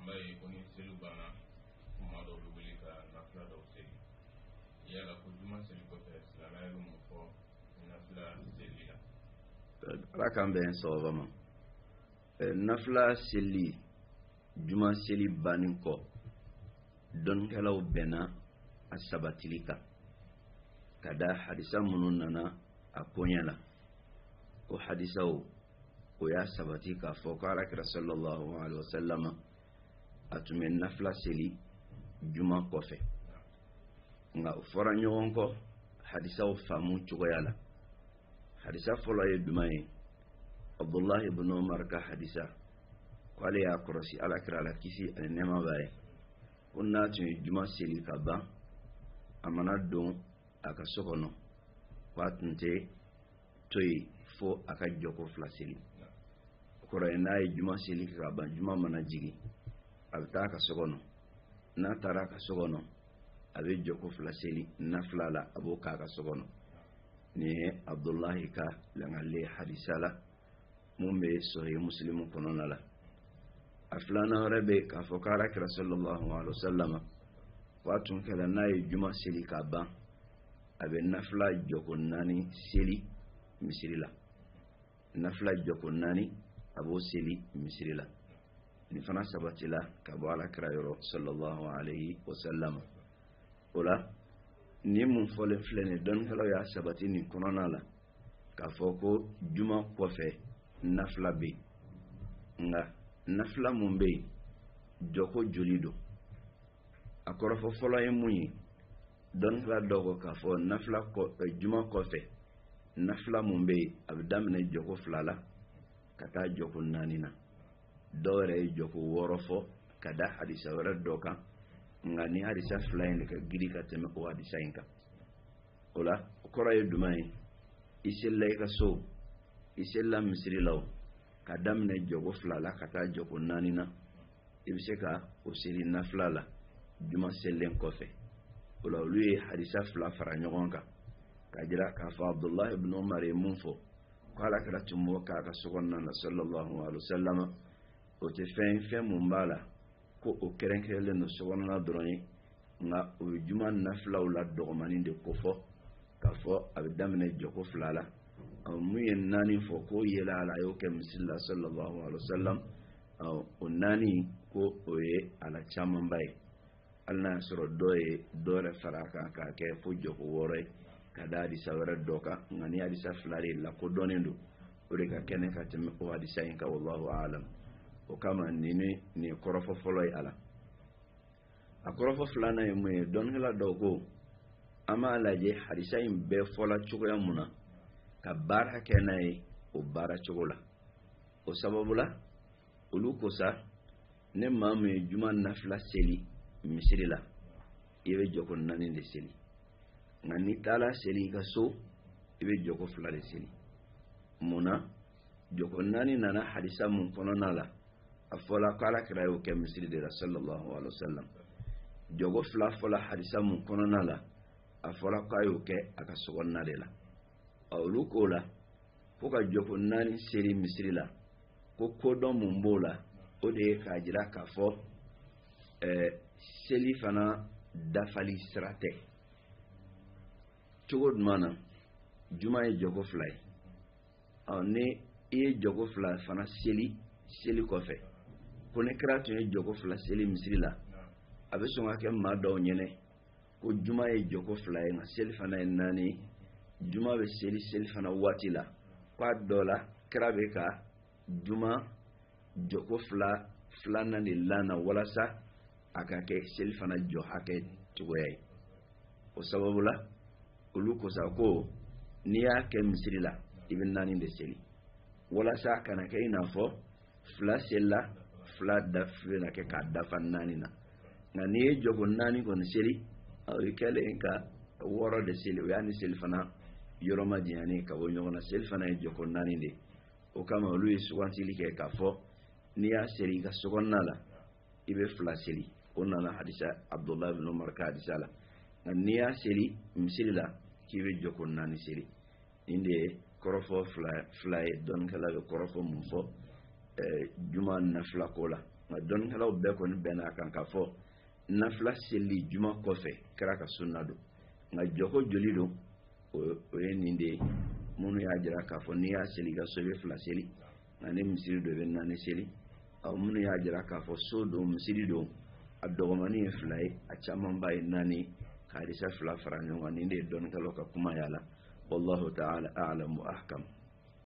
ambaye kwenye selu bana kumado lugulika nafila dɔw seli yala ko juma seli kɔfɛ silamɛya bɛ mun fɔ nafila seli la. ala k'an bɛn sababa ma nafila seli juma seli bannen kɔ dɔnnikɛlaw bɛnna a sabatili kan ka da hadisa minnu nana a koɲɛ la o hadisaw o y'a sabati k'a fɔ ko alakira sallallahu alaihi wa sallama. a tun bɛ seli juma kɔfɛ nka o fɔra ɲɔgɔn kɔ hadisaw faamu cogoya la hadisa fɔlɔ ye duma ye abdullahi ibn umar ka hadisa ko ale y'a kɔrɔsi kira la kisi ani nɛɛma b'a ye ko n'a tun ye juma seli ka ban a mana don a ka so kɔnɔ tun tɛ to yen fo a ka jɔko fila seli o kɔrɔ ye n'a ye juma seli ka ban juma mana jigin a bɛ taa ka so kɔnɔ n'a taara ka so kɔnɔ a bɛ jɔko fila seli na fila la a b'o k'a ka so kɔnɔ nin ye abdulahi ka langale hadisa la mun bɛ sɔhi muslimu kɔnɔna la a filanan wɛrɛ bɛ yen k'a fɔ k'ara kira sallallahu alaihi wa sallam k'a tun kɛra n'a ye juma seli ka ban a bɛ nafila jɔko naani seli misiri la nafila jɔko naani a b'o seli misiri la ni fana sabatila ka bɔ ala kira yɔrɔ sallallahu wa sallam o la ni mun fɔlen filɛ nin dɔnnikɛlaw y'a sabati nin kɔnɔna la k'a fɔ ko juma kɔfɛ nafila bɛ yen nka nafila mun bɛ yen jɔko joli don a kɔrɔfɔ fɔlɔ ye mun ye dɔnnikɛla dɔ ko k'a fɔ nafila kɔ juma kɔfɛ nafila mun bɛ yen a bɛ daminɛ jɔko fila la ka taa jɔko naani na dɔw yɛrɛ ye jɔko wɔɔrɔ fɔ ka da hadisa wɛrɛ dɔ kan nka ni hadisa fila in de ka girin ka tɛmɛ o hadisa in kan o la o kɔrɔ ye duman ye i selila i ka so i selila misiri la o ka daminɛ jɔko fila la ka taa jɔko naani na i bɛ se ka o seli nafila la juma kɔfɛ o la olu ye hadisa fila fara ɲɔgɔn kan k'a jira k'a fɔ ye mun fɔ kɛra tun k'a ka na sallallahu alaihi wa sallam o tɛ fɛn fɛn mun b'a la ko o kɛrɛnkɛrɛnlen do sɔgɔnɔna dɔrɔn ye nka o ye juma nafilaw la dɔgɔmani de ko fɔ k'a fɔ a bɛ daminɛ jɔko fila la ɔ mun ye naani fɔ k'o yɛlɛ a la a y'o kɛ misiri la sallallahu alayhi wa sallam ɔ o naani ko o ye a la camanba ye hali n'a y'a sɔrɔ dɔ ye dɔ yɛrɛ fara a kan k'a kɛ fo jɔko wɔɔrɔ ye ka da alisa wɛrɛ dɔ kan nka ni alisa fila de lakodɔnnen do o de ka kɛnɛ ka tɛmɛ o alisa in kan wallahu alam. o kama nin ni nin kɔrɔfɔ fɔlɔ ye a la a kɔrɔfɔ filanan ye mun ye dɔnnikɛla dɔw ko an b'a lajɛ hadisa in bɛɛ fɔla cogoya mun na ka baara kɛ n'a ye o baara cogo la o sababu la olu kosa ne maa min ye juma nafila seli misiri la i bɛ jɔko naani de seli nka n'i taara seli i ka so i bɛ jɔko fila de seli mun na jɔko naani nana hadisa mun kɔnɔna la A fola kalak la yo ke misri de la sallallahu alayhi wa sallam Jogof la fola hadisa moun konan la A fola ka yo ke akasokon nale la A ou lukou la Foka jokou nani sili misri la Kou kodon moun bou la Odeye kajira ka fol eh, Sili fana da fali srate Choukou dmanan Juma e jogof la A ou ne e jogof la fana sili Sili kofi ko ne kira tun ye jɔko fila seli misiri la a bɛ sɔn ka kɛ maa dɔw ɲɛnɛ ko juma ye jɔko fila ye nka seli fana ye naani juma bɛ seli seli fana waati la k'a dɔ la kira bɛ ka juma jɔko fila filanan de lan na walasa a ka kɛ seli fana jɔ hakɛ cogoya ye o sababu la olu kosa ko n'i y'a kɛ misiri la i bɛ naani de seli walasa a kana kɛ i n'a fɔ fila selila fila dafe na kɛ k'a dafa naani na nka n'i ye jɔko naani kɔni seli o ye kɛlen ka wɔɔrɔ de seli o y'a ni seli fana yɔrɔ ma janyani ka bɔ ɲɔgɔn na seli fana ye jɔko naani de o kama olu ye sugantili kɛ k'a fɔ n'i y'a seli i ka sokɔnɔna la i bɛ fila seli o nana hadisa abdulahi bin umar ka hadisa la nka n'i y'a seli misiri la k'i bɛ jɔko naani seli nin de ye kɔrɔfɔ fila fila ye dɔnnikɛla bɛ kɔrɔfɔ mun fɔ Eh, juma nafila ko la nka dɔnnikɛlaw bɛɛ kɔni bɛn'a kan k'a fɔ nafila seli juma kɔfɛ kɛra ka sunna don nka jɔko joli don o ye nin de ye minnu y'a jira k'a fɔ n'i y'a seli i ka so i bɛ fila seli nka ni misiri don i bɛ naani seli ɔ minnu y'a jira k'a fɔ so don misiri don a dɔgɔmanin ye fila ye a camanba ye naani ye ka hadisa fila fara ɲɔgɔn kan nin de ye dɔnnikɛlaw ka kuma y'a la wallahu ta'ala a'lamu ahkam